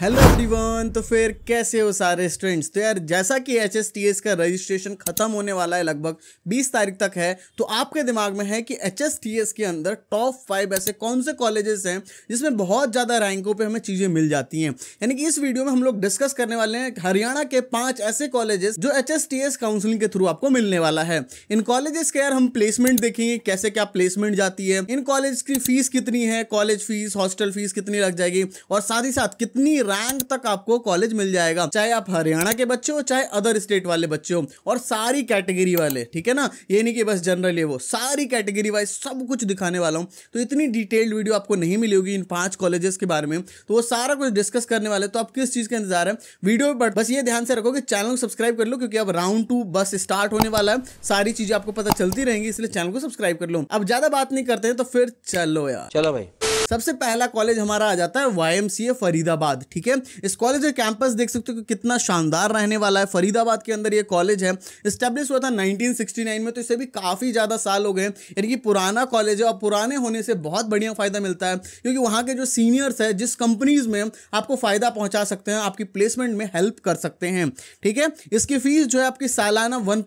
hello everyone तो फिर कैसे हो सारे स्टूडेंट्स तो यार जैसा कि एच का रजिस्ट्रेशन खत्म होने वाला है लगभग 20 तारीख तक है तो आपके दिमाग में है कि एच के अंदर टॉप फाइव ऐसे कौन से कॉलेजेस हैं जिसमें बहुत ज़्यादा रैंकों पे हमें चीज़ें मिल जाती हैं यानी कि इस वीडियो में हम लोग डिस्कस करने वाले हैं हरियाणा के पाँच ऐसे कॉलेजेस जो एच काउंसिलिंग के थ्रू आपको मिलने वाला है इन कॉलेजेस के यार हम प्लेसमेंट देखेंगे कैसे क्या प्लेसमेंट जाती है इन कॉलेज की फीस कितनी है कॉलेज फीस हॉस्टल फीस कितनी लग जाएगी और साथ ही साथ कितनी रैंक तक आपको कॉलेज मिल जाएगा चाहे आप हरियाणा के बच्चे हो चाहे अदर स्टेट वाले बच्चे हो और सारी कैटेगरी वाले ठीक है ना ये नहीं कि बस जनरल ये वो सारी कैटेगरी वाइज सब कुछ दिखाने वाला हूँ तो इतनी डिटेल्ड वीडियो आपको नहीं मिली होगी इन पांच कॉलेजेस के बारे में तो वो सारा कुछ डिस्कस करने वाले तो आप किस चीज़ का इंतजार है वीडियो पर बस ये ध्यान से रखो कि चैनल को सब्सक्राइब कर लो क्योंकि अब राउंड टू बस स्टार्ट होने वाला है सारी चीज़ें आपको पता चलती रहेंगी इसलिए चैनल को सब्सक्राइब कर लो अब ज़्यादा बात नहीं करते हैं तो फिर चलो यार चलो भाई सबसे पहला कॉलेज हमारा आ जाता है वाई फरीदाबाद ठीक है इस कॉलेज का कैंपस देख सकते हो कितना शानदार रहने वाला है फरीदाबाद के अंदर ये कॉलेज है स्टेब्लिश हुआ था 1969 में तो इसे भी काफ़ी ज़्यादा साल हो गए यानी कि पुराना कॉलेज है और पुराने होने से बहुत बढ़िया फ़ायदा मिलता है क्योंकि वहाँ के जो सीनियर्स है जिस कंपनीज़ में आपको फ़ायदा पहुँचा सकते हैं आपकी प्लेसमेंट में हेल्प कर सकते हैं ठीक है इसकी फ़ीस जो है आपकी सालाना वन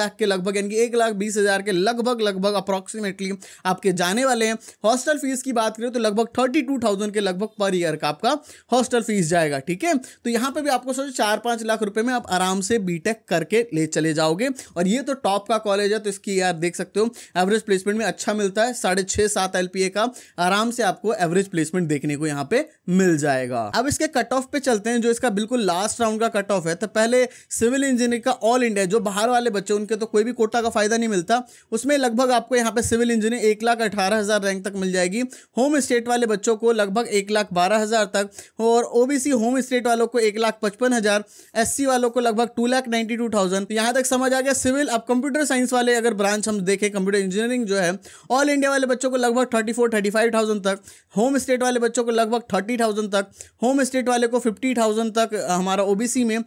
लाख के लगभग यानी कि एक लाख बीस हज़ार के लगभग लगभग अप्रॉक्सीमेटली आपके जाने वाले हैं हॉस्टल फीस की बात करें तो लगभग थर्टी टू थाउजेंड के लगभग पर ईयर का आपका हॉस्टल फीस जाएगा ठीक है तो यहाँ पे भी आपको सोचो चार पाँच लाख रुपए में आप आराम से बीटेक करके ले चले जाओगे और ये तो टॉप का कॉलेज है तो इसकी यार देख सकते हो एवरेज प्लेसमेंट में अच्छा मिलता है साढ़े छः सात एल का आराम से आपको एवरेज प्लेसमेंट देखने को यहाँ पे मिल जाएगा अब इसके कट ऑफ पे चलते हैं जो इसका बिल्कुल लास्ट राउंड का कट ऑफ है तो पहले सिविल इंजीनियर का ऑल इंडिया जो बाहर वाले बच्चे उनके तो कोई भी कोटा का फायदा नहीं मिलता उसमें लगभग आपको यहाँ पे सिविल इंजीनियर एक लाख अठारह हजार रैंक तक मिल जाएगी होम स्टे स्टेट वाले बच्चों को लगभग एक लाख बारह हज़ार तक और ओबीसी होम स्टेट वालों को एक लाख पचपन हज़ार एस वालों को लगभग two lakh ninety two thousand यहाँ तक समझ आ गया सिविल अब कंप्यूटर साइंस वाले अगर ब्रांच हम देखें कंप्यूटर इंजीनियरिंग जो है ऑल इंडिया वाले बच्चों को लगभग thirty four thirty five thousand तक होम स्टेट वाले बच्चों को लगभग थर्टी थाउजेंड तक होम स्टेट वाले को फिफ्टी थाउजेंड तक हमारा सी में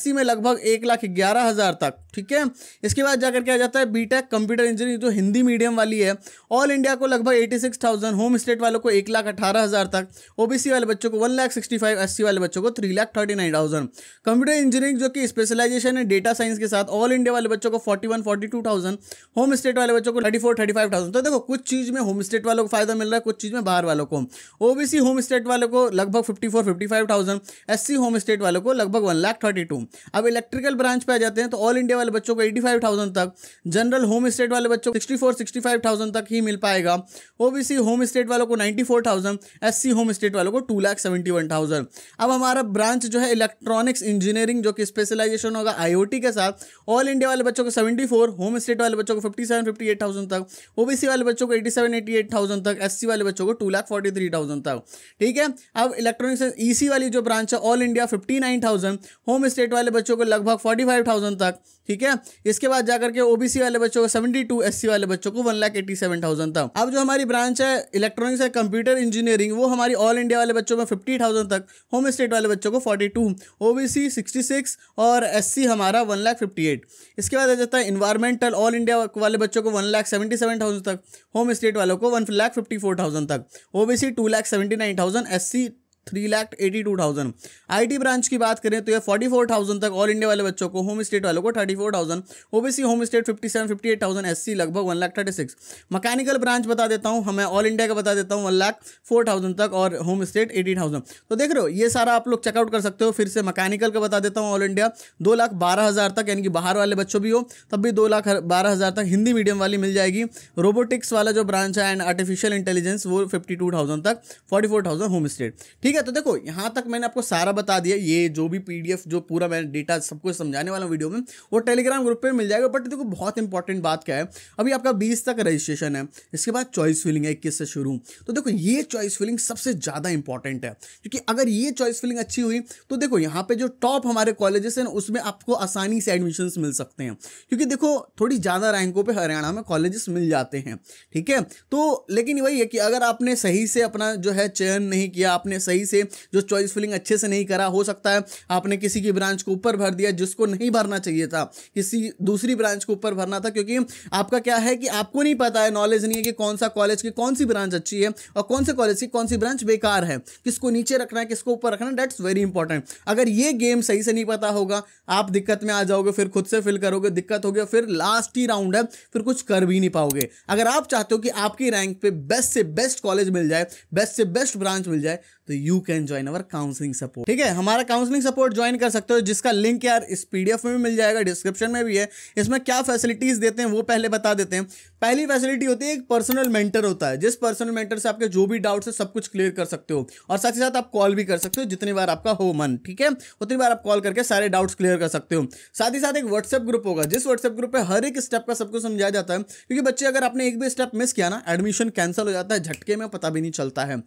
सी में लगभग एक लाख ग्यारह हज़ार तक ठीक है इसके बाद जाकर के आ जाता है बीटेक कंप्यूटर इंजीनियरिंग जो हिंदी मीडियम वाली है ऑल इंडिया को लगभग eighty six thousand home state वालों को एक लाख अठारह हज़ार तक ओबीसी वाले बच्चों को one lakh sixty five S वाले बच्चों को three lakh thirty nine thousand computer engineering जो कि स्पेशलाइजेशन है डेटा साइंस के साथ ऑल इंडिया वाले बच्चों को forty one forty two thousand home state वाले बच्चों को thirty four thirty five thousand तो देखो कुछ चीज़ में होम स्टेट वालों को फायदा मिल रहा है कुछ चीज़ में बाहर वालों को ओबीसी होम स्टेट वालों को लगभग fifty four fifty five thousand S home state वालों को लगभग वन लाख थर्टी टू अब इलेक्ट्रिकल ब्रांच पे आ जाते हैं तो ऑल इंडिया वाले बच्चों को 85,000 तक जनरल होम स्टेट वाले बच्चों को 64 65,000 तक ही मिल पाएगा ओबीसी होम स्टेट वालों को 94,000 एससी होम स्टेट वालों को टू अब हमारा ब्रांच जो है इलेक्ट्रॉनिक्स इंजीनियरिंग जो कि स्पेशलाइजेशन होगा आईओटी के साथ ऑल इंडिया वाले बच्चों को 74 होम स्टेट वाले बच्चों को 57 58,000 तक ओबीसी वाले बच्चों को 87 88,000 तक एससी वाले बच्चों को 2,43,000 तक ठीक है अब इलेक्ट्रॉनिक्स ईसी वाली जो ब्रांच है ऑल इंडिया 59,000 होम स्टेट वाले बच्चों को लगभग 45,000 तक ठीक है इसके बाद जाकर के ओबीसी वाले बच्चों को सेवेंटी टू एस वाले बच्चों को one lakh eighty seven thousand था अब जो हमारी ब्रांच है इलेक्ट्रॉनिक्स एंड कंप्यूटर इंजीनियरिंग वो हमारी ऑल इंडिया वाले बच्चों में फिफ्टी थाउजेंड तक होम स्टेट वाले बच्चों को forty two OBC sixty six और एस हमारा वन लाख फिफ्टी एट इसके बाद आ जाता है इन्वायरमेंटल ऑल इंडिया वाले बच्चों को one lakh seventy seven thousand तक होम स्टेट वालों को one lakh fifty four thousand तक OBC two lakh seventy nine thousand S C three lakh eighty two thousand I T branch की बात करें तो ये फोर्टी फोर थाउजेंड तक ऑल इंडिया वाले बच्चों को होम स्टेट वालों को thirty four thousand OBC home state fifty seven fifty eight thousand S C लगभग one lakh thirty six mechanical branch बता देता हूँ हमें ऑल इंडिया का बता देता हूँ वन लाख फोर थाउजेंड तक और होम स्टेट एटी थाउजेंड तो देख रहे हो ये सारा आप लोग चेकआउट कर सकते हो फिर से मैकेनिकल का बता देता हूँ ऑल इंडिया दो लाख बारह हज़ार तक यानी कि बाहर वाले बच्चों भी हो तब भी दो लाख बारह हज़ार तक हिंदी मीडियम वाली मिल जाएगी रोबोटिक्स वाला जो ब्रांच है एंड आर्टिफिशियल इंटेलिजेंस वो फिफ्टी टू थाउजेंड तक forty four thousand home state ठीक ठीक है तो देखो यहाँ तक मैंने आपको सारा बता दिया ये जो भी पीडीएफ जो पूरा मैं डेटा सब कुछ समझाने वाला वीडियो में वो टेलीग्राम ग्रुप पर मिल जाएगा बट देखो बहुत इंपॉर्टेंट बात क्या है अभी आपका बीस तक रजिस्ट्रेशन है इसके बाद चॉइस फिलिंग है इक्कीस से शुरू तो देखो ये चॉइस फिलिंग सबसे ज़्यादा इंपॉर्टेंट है क्योंकि अगर ये चॉइस फिलिंग अच्छी हुई तो देखो यहाँ पर जो टॉप हमारे कॉलेजेस हैं उसमें आपको आसानी से एडमिशन मिल सकते हैं क्योंकि देखो थोड़ी ज़्यादा रैंकों पर हरियाणा में कॉलेजेस मिल जाते हैं ठीक है तो लेकिन वही है कि अगर आपने सही से अपना जो है चयन नहीं किया आपने सही सही से जो चॉइस फिलिंग अच्छे से नहीं करा हो सकता है आपने किसी की ब्रांच को ऊपर भर दिया जिसको नहीं भरना चाहिए था किसी दूसरी ब्रांच को ऊपर भरना था क्योंकि आपका क्या है कि आपको नहीं पता है नॉलेज नहीं है कि कौन सा कॉलेज की कौन सी ब्रांच अच्छी है और कौन से कॉलेज की कौन सी ब्रांच बेकार है किसको नीचे रखना है किसको ऊपर रखना डेट्स वेरी इंपॉर्टेंट अगर ये गेम सही से नहीं पता होगा आप दिक्कत में आ जाओगे फिर खुद से फिल करोगे दिक्कत होगी फिर लास्ट ही राउंड है फिर कुछ कर भी नहीं पाओगे अगर आप चाहते हो कि आपकी रैंक पे बेस्ट से बेस्ट कॉलेज मिल जाए बेस्ट से बेस्ट ब्रांच मिल जाए तो you you can join our counselling support ठीक है हमारा काउंसलिंग सपोर्ट ज्वाइन कर सकते हो जिसका लिंक यार इस पीडीएफ में भी मिल जाएगा डिस्क्रिप्शन में भी है इसमें क्या फैसिलिटीज देते हैं वो पहले बता देते हैं पहली फैसिलिटी होती है एक पर्सनल मेंटर होता है जिस पर्सनल मेंटर से आपके जो भी डाउट्स है सब कुछ क्लियर कर सकते हो और साथ ही साथ आप कॉल भी कर सकते हो जितनी बार आपका हो मन ठीक है उतनी बार आप कॉल करके सारे डाउट्स क्लियर कर सकते हो साथ ही साथ एक व्हाट्सएप ग्रुप होगा जिस व्हाट्सएप ग्रुप पर हर एक स्टेप का सबको समझाया जाता है क्योंकि बच्चे अगर आपने एक भी स्टेप मिस किया ना एडमिशन कैंसिल हो जाता है झटके में पता भी नहीं चलता है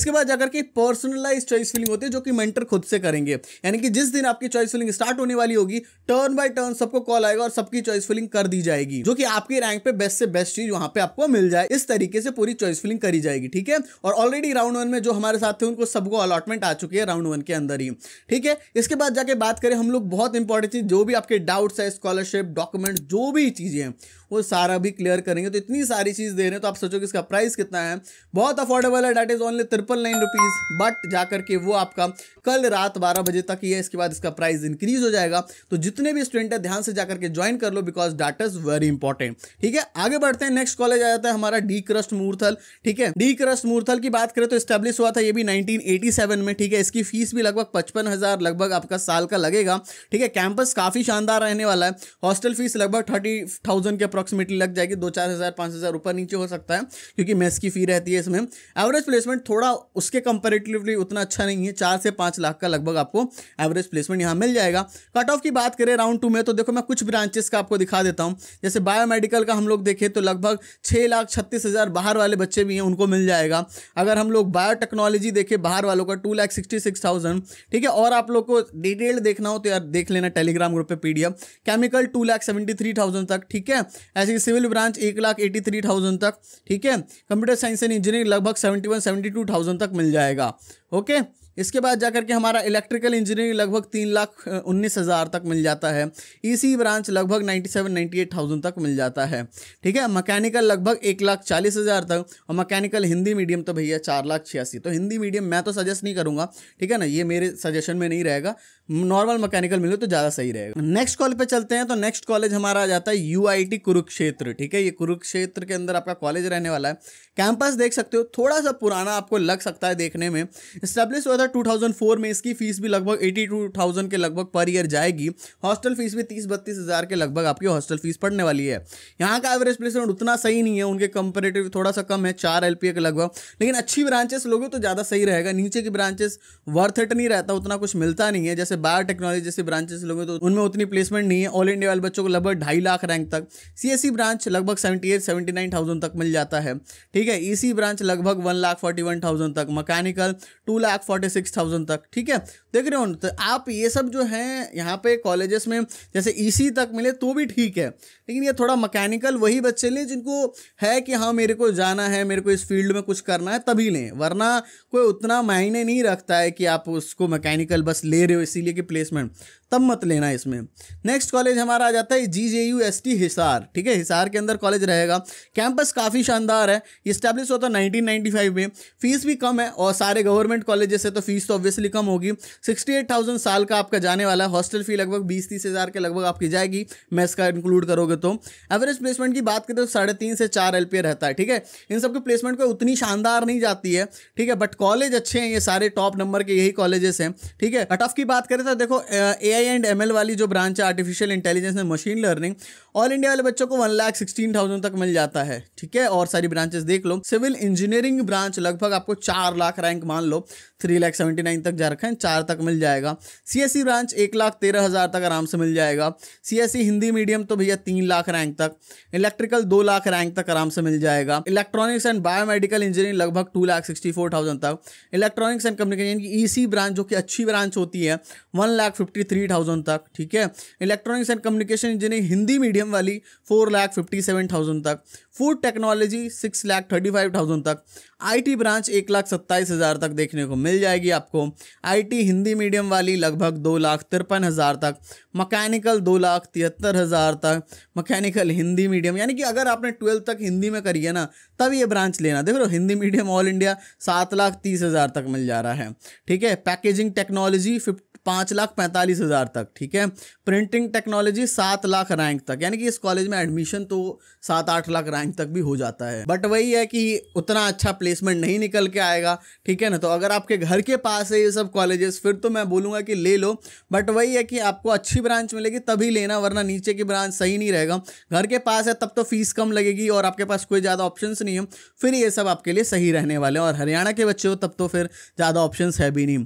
इसके बाद जाकर के पर्सनल पर्सनलाइज चॉइस फिलिंग होती है जो कि मेंटर खुद से करेंगे यानी कि जिस दिन आपकी चॉइस फिलिंग स्टार्ट होने वाली होगी टर्न बाय टर्न सबको कॉल आएगा और सबकी चॉइस फिलिंग कर दी जाएगी जो कि आपके रैंक पे बेस्ट से बेस्ट चीज वहां पे आपको मिल जाए इस तरीके से पूरी चॉइस फिलिंग करी जाएगी ठीक है और ऑलरेडी राउंड वन में जो हमारे साथ थे उनको सबको अलॉटमेंट आ चुकी है राउंड वन के अंदर ही ठीक है इसके बाद जाके बात करें हम लोग बहुत इंपॉर्टेंट चीज जो भी आपके डाउट्स है स्कॉलरशिप डॉक्यूमेंट जो भी चीजें हैं वो सारा भी क्लियर करेंगे तो इतनी सारी चीज़ दे रहे हैं तो आप सोचो कि इसका प्राइस कितना है बहुत अफोर्डेबल है that is only triple nine rupees but जा करके वो आपका कल रात बारह बजे तक ही है इसके बाद इसका प्राइस इंक्रीज हो जाएगा तो जितने भी स्टूडेंट है ध्यान से जाकर के ज्वाइन कर लो because data is very important ठीक है आगे बढ़ते हैं नेक्स्ट कॉलेज आ जाता है हमारा डी क्रस्ट मूर्थल ठीक है डी क्रस्ट मूर्थल की बात करें तो स्टैब्लिश हुआ था ये भी 1987 में ठीक है इसकी फीस भी लगभग पचपन लगभग आपका साल का लगेगा ठीक है कैंपस काफी शानदार रहने वाला है हॉस्टल फीस लगभग थर्टी थाउजेंड के अप्रॉक्सीमेटली लग जाएगी दो चार हज़ार पाँच हज़ार ऊपर नीचे हो सकता है क्योंकि मेस की फ़ी रहती है इसमें एवरेज प्लेसमेंट थोड़ा उसके कंपेरेटिवली उतना अच्छा नहीं है चार से पाँच लाख का लगभग आपको एवरेज प्लेसमेंट यहाँ मिल जाएगा कट ऑफ की बात करें राउंड टू में तो देखो मैं कुछ ब्रांचेस का आपको दिखा देता हूँ जैसे बायोमेडिकल का हम लोग देखें तो लगभग छः लाख छत्तीस हज़ार बाहर वाले बच्चे भी हैं उनको मिल जाएगा अगर हम लोग बायोटेक्नोलॉजी देखें बाहर वालों का two lakh sixty six thousand ठीक है और आप लोग को डिटेल देखना हो तो यार देख लेना टेलीग्राम ग्रुप पे PDF chemical two lakh seventy three thousand तक ठीक है ऐसे सिविल ब्रांच एक लाख एटी थ्री थाउजेंड तक ठीक है कंप्यूटर साइंस एंड इंजीनियरिंग लगभग seventy one seventy two thousand तक मिल जाएगा ओके इसके बाद जाकर के हमारा इलेक्ट्रिकल इंजीनियरिंग लगभग तीन लाख उन्नीस हज़ार तक मिल जाता है ईसी e ब्रांच लगभग ninety seven ninety eight thousand तक मिल जाता है ठीक है मैकेनिकल लगभग एक लाख चालीस हज़ार तक और मैकेनिकल हिंदी मीडियम तो भैया चार लाख छियासी तो हिंदी मीडियम मैं तो सजेस्ट नहीं करूँगा ठीक है ना ये मेरे सजेशन में नहीं रहेगा नॉर्मल मैकेनिकल मिले तो ज़्यादा सही रहेगा नेक्स्ट कॉलेज पे चलते हैं तो नेक्स्ट कॉलेज हमारा आ जाता है यू कुरुक्षेत्र ठीक है ये कुरुक्षेत्र के अंदर आपका कॉलेज रहने वाला है कैंपस देख सकते हो थोड़ा सा पुराना आपको लग सकता है देखने में स्टेब्लिश हुआ था 2004 में इसकी फीस भी लगभग 82,000 के लगभग पर ईयर जाएगी हॉस्टल फीस भी तीस बत्तीस हज़ार के लगभग आपकी हॉस्टल फीस पड़ने वाली है यहाँ का एवरेज प्लेसमेंट उतना सही नहीं है उनके कंपेरेटिव थोड़ा सा कम है चार एल के लगभग लेकिन अच्छी ब्रांचेस लोगों तो ज़्यादा सही रहेगा नीचे की ब्रांचेस वर्थ नहीं रहता उतना कुछ मिलता नहीं है जैसे जैसे बायो टेक्नोलॉजी जैसे ब्रांचेस लोगे तो उनमें उतनी प्लेसमेंट नहीं है ऑल इंडिया वाले बच्चों को लगभग ढाई लाख रैंक तक सी ब्रांच e लगभग seventy eight seventy nine thousand तक मिल जाता है ठीक है ई e ब्रांच लगभग one lakh forty one thousand तक mechanical two lakh forty six thousand तक ठीक है देख रहे हो तो आप ये सब जो है यहाँ पे कॉलेजेस में जैसे ई e तक मिले तो भी ठीक है लेकिन ये थोड़ा मैकेनिकल वही बच्चे लें जिनको है कि हाँ मेरे को जाना है मेरे को इस फील्ड में कुछ करना है तभी लें वरना कोई उतना मायने नहीं रखता है कि आप उसको मैकेनिकल बस ले रहे हो इसी इसीलिए कि प्लेसमेंट तब मत लेना इसमें नेक्स्ट कॉलेज हमारा आ जाता है G J U S T Hisar ठीक है हिसार के अंदर कॉलेज रहेगा कैंपस काफ़ी शानदार है इस्टेब्लिश होता है 1995 में फीस भी कम है और सारे गवर्नमेंट कॉलेजेस से तो फीस तो ऑब्वियसली कम होगी 68,000 साल का आपका जाने वाला है हॉस्टल फी लगभग बीस तीस हज़ार के लगभग आपकी जाएगी मैथ्स का इंक्लूड करोगे तो एवरेज प्लेसमेंट की बात करें तो साढ़े तीन से चार एल रहता है ठीक है इन सबके प्लेसमेंट को उतनी शानदार नहीं जाती है ठीक है बट कॉलेज अच्छे हैं ये सारे टॉप नंबर के यही कॉलेजेस हैं ठीक है कट ऑफ की बात करें तो देखो ए आई एंड एम वाली जो ब्रांच है artificial intelligence and machine learning all India वाले बच्चों को वन लाख सिक्सटीन थाउजेंड तक मिल जाता है ठीक है और सारी ब्रांचेस देख लो सिविल इंजीनियरिंग ब्रांच लगभग आपको चार लाख रैंक मान लो थ्री लाख सेवेंटी नाइन तक जा रखा है चार तक मिल जाएगा सी ब्रांच e एक लाख तेरह हज़ार तक आराम से मिल जाएगा सी e हिंदी मीडियम तो भैया तीन लाख रैंक तक इलेक्ट्रिकल दो लाख रैंक तक आराम से मिल जाएगा इलेक्ट्रॉनिक्स एंड बायोमेडिकल इंजीनियरिंग लगभग two lakh sixty four thousand तक इलेक्ट्रॉनिक्स एंड कम्युनिकेशन की ई ब्रांच जो कि अच्छी ब्रांच होती है one lakh fifty three thousand तक ठीक है electronics and communication engineering Hindi medium वाली four lakh fifty seven thousand तक food technology six lakh thirty five thousand तक आईटी ब्रांच एक लाख सत्ताईस हज़ार तक देखने को मिल जाएगी आपको आईटी हिंदी मीडियम वाली लगभग दो लाख तिरपन हज़ार तक मकैनिकल दो लाख तिहत्तर हज़ार तक मकैनिकल हिंदी मीडियम यानी कि अगर आपने ट्वेल्थ तक हिंदी में करी है ना तब ये ब्रांच लेना देख लो हिंदी मीडियम ऑल इंडिया सात लाख तीस हज़ार तक मिल जा रहा है ठीक है पैकेजिंग टेक्नोलॉजी फिफ्टी पाँच लाख पैंतालीस हज़ार तक ठीक है प्रिंटिंग टेक्नोलॉजी सात लाख रैंक तक यानी कि इस कॉलेज में एडमिशन तो सात आठ लाख रैंक तक भी हो जाता है बट वही है कि उतना अच्छा प्लेसमेंट नहीं निकल के आएगा ठीक है ना तो अगर आपके घर के पास है ये सब कॉलेजेस फिर तो मैं बोलूँगा कि ले लो बट वही है कि आपको अच्छी ब्रांच मिलेगी तभी लेना वरना नीचे की ब्रांच सही नहीं रहेगा घर के पास है तब तो फीस कम लगेगी और आपके पास कोई ज़्यादा ऑप्शन नहीं है फिर ये सब आपके लिए सही रहने वाले हैं और हरियाणा के बच्चे हो तब तो फिर ज़्यादा ऑप्शन है भी नहीं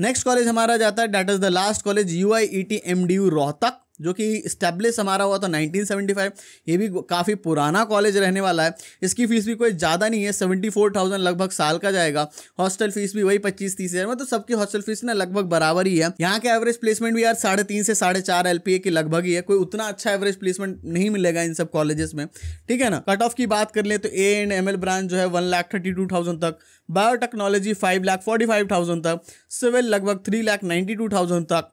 नेक्स्ट कॉलेज हमारा जाता है that is the last college U I E T M D U Rohtak जो कि इस्टेब्लिश हमारा हुआ था 1975 ये भी काफ़ी पुराना कॉलेज रहने वाला है इसकी फ़ीस भी कोई ज़्यादा नहीं है 74,000 लगभग साल का जाएगा हॉस्टल फीस भी वही पच्चीस तीस हज़ार मतलब सबकी हॉस्टल फीस ना लगभग बराबर ही है यहाँ के एवरेज प्लेसमेंट भी यार साढ़े तीन से साढ़े चार एल के लगभग ही है कोई उतना अच्छा एवरेज प्लेसमेंट नहीं मिलेगा इन सब कॉलेजेस में ठीक है ना कट ऑफ की बात कर ले तो ए एंड एम ब्रांच जो है one lakh thirty two thousand तक biotechnology five lakh forty five thousand तक सिविल लगभग three lakh ninety two thousand तक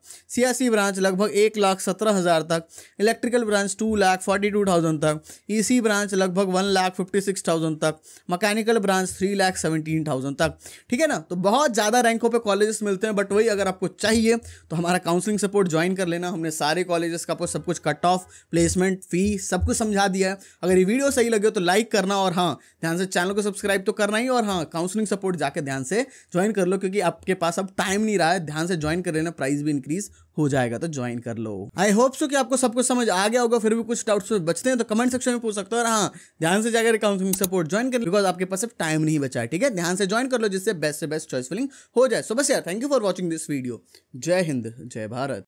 सी ब्रांच लगभग एक लाख सत्रह सोलह हज़ार तक electrical branch two lakh forty two thousand तक ईसी e ब्रांच लगभग one lakh fifty six thousand तक mechanical branch three lakh seventeen thousand तक ठीक है ना तो बहुत ज़्यादा रैंकों पे कॉलेजेस मिलते हैं बट वही अगर आपको चाहिए तो हमारा काउंसलिंग सपोर्ट ज्वाइन कर लेना हमने सारे कॉलेजेस का सब कुछ कट ऑफ प्लेसमेंट फी सब कुछ समझा दिया है अगर ये वीडियो सही लगे तो लाइक करना और हाँ ध्यान से चैनल को सब्सक्राइब तो करना ही और हाँ काउंसलिंग सपोर्ट जाके ध्यान से ज्वाइन कर लो क्योंकि आपके पास अब टाइम नहीं रहा है ध्यान से ज्वाइन कर लेना प्राइस भी इंक्रीज हो जाएगा तो ज्वाइन कर लो आई होप सो कि आपको सब कुछ समझ आ गया होगा फिर भी कुछ डाउट्स बचते हैं तो कमेंट सेक्शन में पूछ सकते हो और हाँ ध्यान से जाकर काउंसलिंग सपोर्ट ज्वाइन कर बिकॉज आपके पास सिर्फ टाइम नहीं बचा है ठीक है ध्यान से ज्वाइन कर लो जिससे बेस्ट से बेस्ट चॉइस फिलिंग हो जाए सो बस यार thank you for watching this video जय हिंद जय भारत